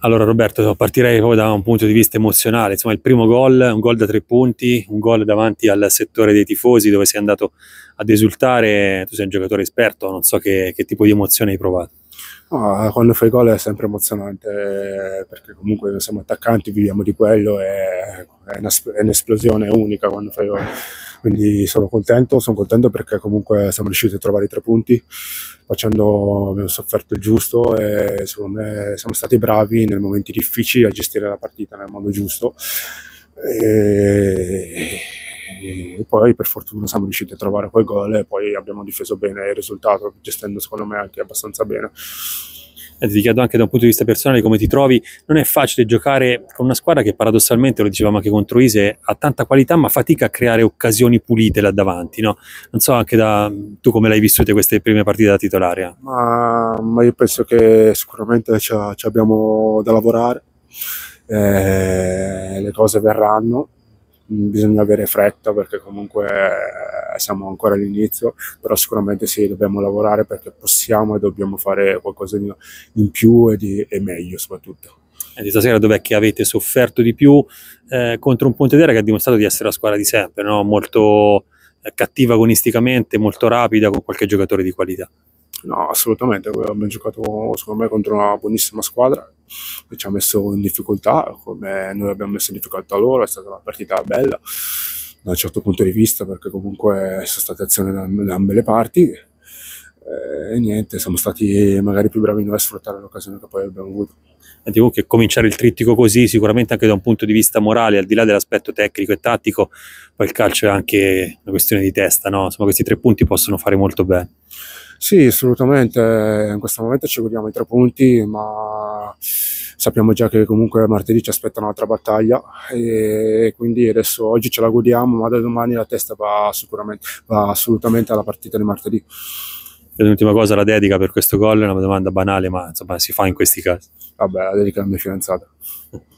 Allora Roberto, partirei proprio da un punto di vista emozionale, insomma il primo gol, un gol da tre punti, un gol davanti al settore dei tifosi dove sei andato ad esultare, tu sei un giocatore esperto, non so che, che tipo di emozione hai provato. No, quando fai gol è sempre emozionante perché comunque noi siamo attaccanti, viviamo di quello, è, è un'esplosione unica quando fai gol quindi sono contento, sono contento perché comunque siamo riusciti a trovare i tre punti facendo, abbiamo sofferto il giusto e secondo me siamo stati bravi nei momenti difficili a gestire la partita nel modo giusto e, e poi per fortuna siamo riusciti a trovare quel gol e poi abbiamo difeso bene il risultato gestendo secondo me anche abbastanza bene dedicato anche da un punto di vista personale come ti trovi, non è facile giocare con una squadra che paradossalmente, lo dicevamo anche contro Ise, ha tanta qualità ma fatica a creare occasioni pulite là davanti, no? Non so anche da, tu come l'hai vissuta queste prime partite da titolare. Ma, ma io penso che sicuramente ci abbiamo da lavorare, eh, le cose verranno, Mm, bisogna avere fretta perché comunque eh, siamo ancora all'inizio, però sicuramente sì, dobbiamo lavorare perché possiamo e dobbiamo fare qualcosa in più e, di, e meglio soprattutto. E eh, di stasera dov'è che avete sofferto di più eh, contro un Pontedera che ha dimostrato di essere la squadra di sempre, no? molto eh, cattiva agonisticamente, molto rapida, con qualche giocatore di qualità? No, assolutamente, abbiamo giocato secondo me contro una buonissima squadra, ci ha messo in difficoltà, come noi abbiamo messo in difficoltà loro, è stata una partita bella da un certo punto di vista, perché comunque sono state azioni da, da ambe le parti. Eh, e niente, siamo stati magari più bravi noi a sfruttare l'occasione che poi abbiamo avuto. Dico che cominciare il trittico così, sicuramente anche da un punto di vista morale, al di là dell'aspetto tecnico e tattico, poi il calcio è anche una questione di testa, no? Insomma, questi tre punti possono fare molto bene. Sì, assolutamente. In questo momento ci godiamo i tre punti, ma sappiamo già che comunque martedì ci aspetta un'altra battaglia e quindi adesso oggi ce la godiamo, ma da domani la testa va, sicuramente va assolutamente alla partita di martedì. E l'ultima cosa, la dedica per questo gol è una domanda banale, ma insomma si fa in questi casi. Vabbè, la dedica alla mia fidanzata.